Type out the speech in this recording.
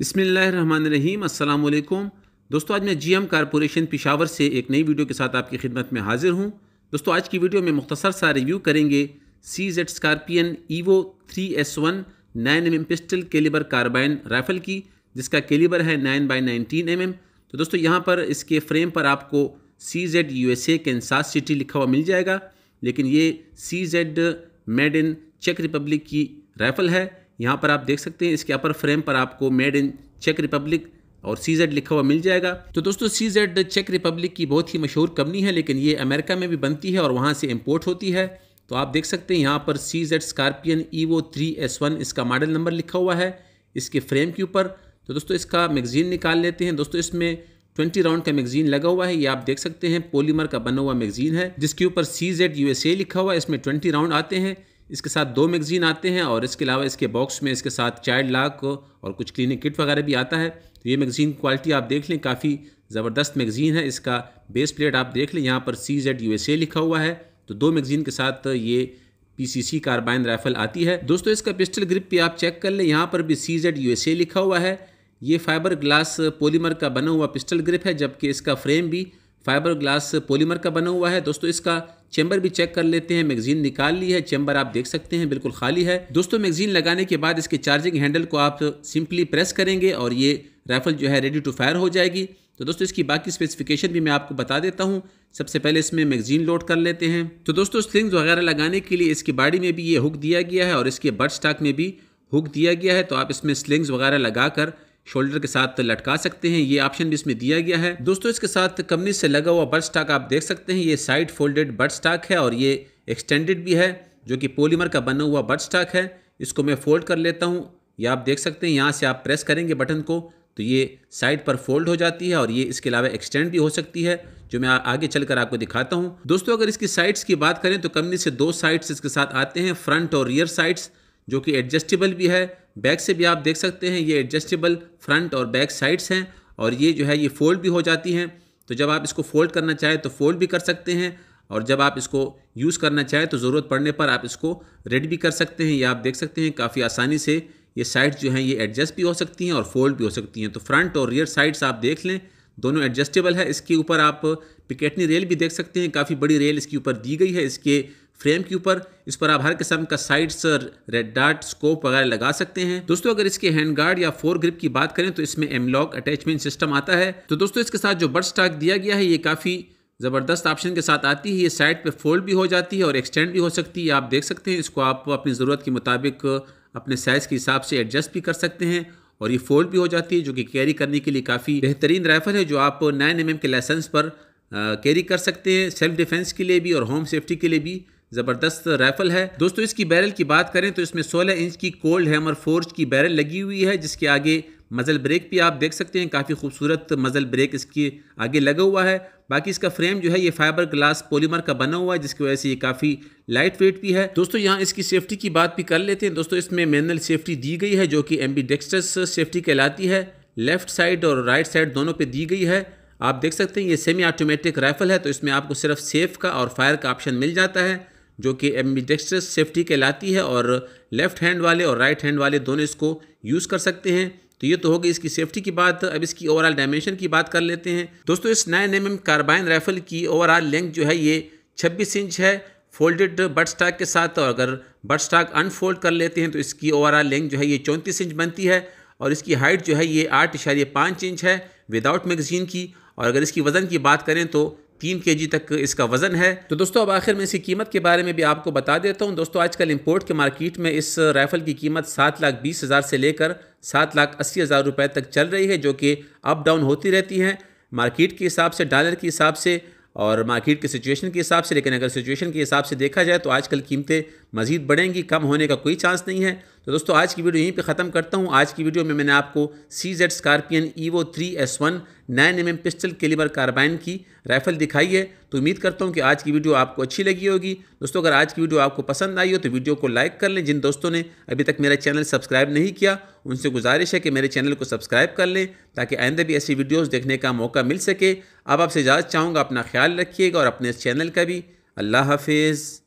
बसमिलीम अल्लाम दोस्तों आज मैं जीएम कारपोरेशन पिशावर से एक नई वीडियो के साथ आपकी खिदमत में हाजिर हूँ दोस्तों आज की वीडियो में मुख्तसर सा रिव्यू करेंगे C Z Scorpion Evo three S one nine M M pistol calibre carbine rifle की जिसका केलीबर है nine by nineteen M M तो दोस्तों यहाँ पर इसके फ्रेम पर आपको C Z U S A Kansas City लिखा हुआ मिल जाएगा लेकिन ये सी जेड मेड इन चेक रिपब्लिक की राइफ़ल है यहाँ पर आप देख सकते हैं इसके अपर फ्रेम पर आपको मेड इन चेक रिपब्लिक और सी जेड लिखा हुआ मिल जाएगा तो दोस्तों सी जेड चेक रिपब्लिक की बहुत ही मशहूर कंपनी है लेकिन ये अमेरिका में भी बनती है और वहाँ से इम्पोर्ट होती है तो आप देख सकते हैं यहाँ पर C Z Scorpion Evo three S one इसका मॉडल नंबर लिखा हुआ है इसके फ्रेम के ऊपर तो दोस्तों इसका मैगज़ीन निकाल लेते हैं दोस्तों इसमें ट्वेंटी राउंड का मैगजीन लगा हुआ है ये आप देख सकते हैं पोलीमर का बना हुआ मैगजीन है जिसके ऊपर सी जेड यू लिखा हुआ है इसमें ट्वेंटी राउंड आते हैं इसके साथ दो मैगज़ीन आते हैं और इसके अलावा इसके बॉक्स में इसके साथ चाइल्ड लाक और कुछ क्लिनिक किट वगैरह भी आता है तो ये मैगज़ीन क्वालिटी आप देख लें काफ़ी ज़बरदस्त मैगज़ीन है इसका बेस प्लेट आप देख लें यहाँ पर C Z U S A लिखा हुआ है तो दो मैगज़ीन के साथ ये P C C carbine rifle आती है दोस्तों इसका पिस्टल ग्रिप भी आप चेक कर लें यहाँ पर भी C Z U S A लिखा हुआ है ये फाइबर ग्लास पोलीमर का बना हुआ पिस्टल ग्रिप है जबकि इसका फ्रेम भी फाइबर ग्लास पोलीमर का बना हुआ है दोस्तों इसका चैम्बर भी चेक कर लेते हैं मैगजीन निकाल ली है चैम्बर आप देख सकते हैं बिल्कुल खाली है दोस्तों मैगजीन लगाने के बाद इसके चार्जिंग हैंडल को आप सिंपली प्रेस करेंगे और ये राइफल जो है रेडी टू फायर हो जाएगी तो दोस्तों इसकी बाकी स्पेसिफिकेशन भी मैं आपको बता देता हूँ सबसे पहले इसमें मैगजीन लोड कर लेते हैं तो दोस्तों स्लिंग्स वगैरह लगाने के लिए इसकी बॉडी में भी ये हुक दिया गया है और इसके बर्ड स्टाक में भी हुक दिया गया है तो आप इसमें स्लिंग्स वगैरह लगा शोल्डर के साथ लटका सकते हैं ये ऑप्शन भी इसमें दिया गया है दोस्तों इसके साथ कंपनी से लगा हुआ बर्ड स्टाक आप देख सकते हैं ये साइड फोल्डेड बर्ड स्टाक है और ये एक्सटेंडेड भी है जो कि पोलीमर का बना हुआ बर्ड स्टाक है इसको मैं फोल्ड कर लेता हूँ ये आप देख सकते हैं यहाँ से आप प्रेस करेंगे बटन को तो ये साइड पर फोल्ड हो जाती है और ये इसके अलावा एक्सटेंड भी हो सकती है जो मैं आगे चलकर आपको दिखाता हूँ दोस्तों अगर इसकी साइड्स की बात करें तो कंपनी से दो साइड्स इसके साथ आते हैं फ्रंट और रियर साइड्स जो कि एडजस्टेबल भी है बैक से भी आप देख सकते हैं ये एडजस्टेबल फ्रंट और बैक साइड्स हैं और ये जो है ये फोल्ड भी हो जाती हैं तो जब आप इसको फोल्ड करना चाहें तो फोल्ड भी कर सकते हैं और जब आप इसको यूज़ करना चाहें तो ज़रूरत पड़ने पर आप इसको रेड भी कर सकते हैं या आप देख सकते हैं काफ़ी आसानी से ये साइड्स जो हैं ये एडजस्ट भी हो सकती हैं और फोल्ड भी हो सकती हैं तो फ्रंट और रियर साइड्स आप देख लें दोनों एडजस्टेबल है इसके ऊपर आप पिकेटनी रेल भी देख सकते हैं काफ़ी बड़ी रेल इसके ऊपर दी गई है इसके फ्रेम के ऊपर इस पर आप हर किस्म का साइड्स रेड डार्ट स्कोप वगैरह लगा सकते हैं दोस्तों अगर इसके हैंड गार्ड या फोर ग्रिप की बात करें तो इसमें एमलॉक अटैचमेंट सिस्टम आता है तो दोस्तों इसके साथ जो बर्ड स्टाक दिया गया है ये काफ़ी ज़बरदस्त ऑप्शन के साथ आती है ये साइड पे फोल्ड भी हो जाती है और एक्सटेंड भी हो सकती है आप देख सकते हैं इसको आप अपनी ज़रूरत के मुताबिक अपने साइज़ के हिसाब से एडजस्ट भी कर सकते हैं और ये फोल्ड भी हो जाती है जो कि कैरी करने के लिए काफ़ी बेहतरीन राइफल है जो आप नाइन एम के लाइसेंस पर कैरी कर सकते हैं सेल्फ डिफेंस के लिए भी और होम सेफ्टी के लिए भी ज़बरदस्त राइफल है दोस्तों इसकी बैरल की बात करें तो इसमें 16 इंच की कोल्ड हैमर फोर्ज की बैरल लगी हुई है जिसके आगे मज़ल ब्रेक भी आप देख सकते हैं काफ़ी खूबसूरत मज़ल ब्रेक इसके आगे लगा हुआ है बाकी इसका फ्रेम जो है ये फाइबर ग्लास पॉलीमर का बना हुआ है जिसकी वजह से ये काफ़ी लाइट वेट भी है दोस्तों यहाँ इसकी सेफ्टी की बात भी कर लेते हैं दोस्तों इसमें मैनुअल सेफ्टी दी गई है जो कि एम डेक्स्टस सेफ्टी कहलाती है लेफ्ट साइड और राइट साइड दोनों पर दी गई है आप देख सकते हैं ये सेमी ऑटोमेटिक राइफल है तो इसमें आपको सिर्फ सेफ का और फायर का ऑप्शन मिल जाता है जो कि एम्बिडेक्स्ट्रस सेफ्टी कहलाती है और लेफ्ट हैंड वाले और राइट हैंड वाले दोनों इसको यूज़ कर सकते हैं तो ये तो होगी इसकी सेफ्टी की बात अब इसकी ओवरऑल डायमेंशन की बात कर लेते हैं दोस्तों इस nine M M carbine rifle की ओवरऑल लेंथ जो है ये छब्बीस इंच है फोल्डेड बट स्टाक के साथ और अगर बट स्टाक अनफोल्ड कर लेते हैं तो इसकी ओवरऑल लेंथ जो है ये चौंतीस इंच बनती है और इसकी हाइट जो है ये आठ पाँच इंच है विदाउट मैगज़ीन की और अगर इसकी वज़न की बात करें तो तीन के जी तक इसका वज़न है तो दोस्तों अब आखिर में इसकी कीमत के बारे में भी आपको बता देता हूँ दोस्तों आजकल इम्पोर्ट के मार्केट में इस राइफ़ल की कीमत सात लाख बीस हज़ार से लेकर सात लाख अस्सी हज़ार रुपये तक चल रही है जो कि अप डाउन होती रहती है मार्केट के हिसाब से डॉलर के हिसाब से और मार्केट के सिचुएशन के हिसाब से लेकिन अगर सिचुएशन के हिसाब से देखा जाए तो आजकल कीमतें मजीद बढ़ेंगी कम होने का कोई चांस नहीं है तो दोस्तों आज की वीडियो यहीं पे ख़त्म करता हूँ आज की वीडियो में मैंने आपको C Z E Evo three S one nine M M pistol calibre carbine की राइफल दिखाई है तो उम्मीद करता हूँ कि आज की वीडियो आपको अच्छी लगी होगी दोस्तों अगर आज की वीडियो आपको पसंद आई हो तो वीडियो को लाइक कर लें जिन दोस्तों ने अभी तक मेरा चैनल सब्सक्राइब नहीं किया उनसे गुजारिश है कि मेरे चैनल को सब्सक्राइब कर लें ताकि आइंदा भी ऐसी वीडियोज़ देखने का मौका मिल सके अब आपसे इजाज़त चाहूँगा अपना ख्याल रखिएगा और अपने इस चैनल का भी अल्लाह हाफिज़